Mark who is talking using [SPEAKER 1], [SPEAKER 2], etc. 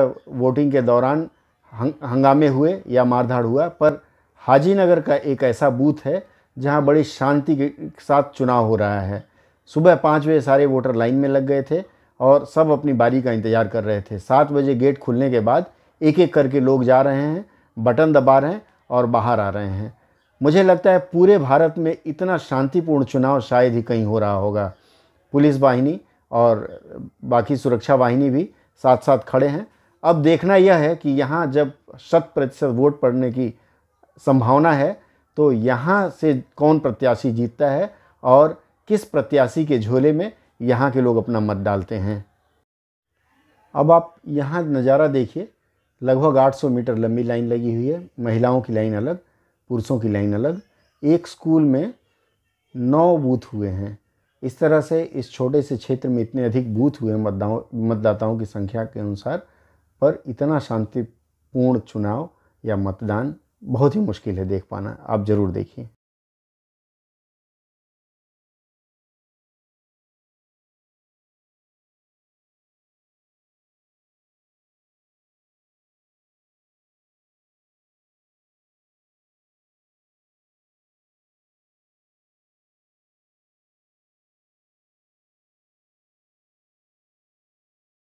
[SPEAKER 1] voting के दौरान हंगामे हुए या मारधाड़ हुआ पर हाजीनगर का एक ऐसा बूथ है जहां बड़ी शांति के साथ चुनाव हो रहा है सुबह पाँच बजे सारे वोटर लाइन में लग गए थे और सब अपनी बारी का इंतज़ार कर रहे थे सात बजे गेट खुलने के बाद एक एक करके लोग जा रहे हैं बटन दबा रहे हैं और बाहर आ रहे हैं मुझे लगता है पूरे भारत में इतना शांतिपूर्ण चुनाव शायद ही कहीं हो रहा होगा पुलिस वाहिनी और बाकी सुरक्षा वाहिनी भी साथ साथ खड़े हैं अब देखना यह है कि यहाँ जब शत प्रतिशत वोट पड़ने की संभावना है तो यहाँ से कौन प्रत्याशी जीतता है और किस प्रत्याशी के झोले में यहाँ के लोग अपना मत डालते हैं अब आप यहाँ नज़ारा देखिए लगभग 800 मीटर लंबी लाइन लगी हुई है महिलाओं की लाइन अलग पुरुषों की लाइन अलग एक स्कूल में नौ बूथ हुए हैं इस तरह से इस छोटे से क्षेत्र में इतने अधिक बूथ हुए मतदाओं मतदाताओं की संख्या के अनुसार पर इतना शांतिपूर्ण चुनाव या मतदान बहुत ही मुश्किल है देख पाना आप ज़रूर देखिए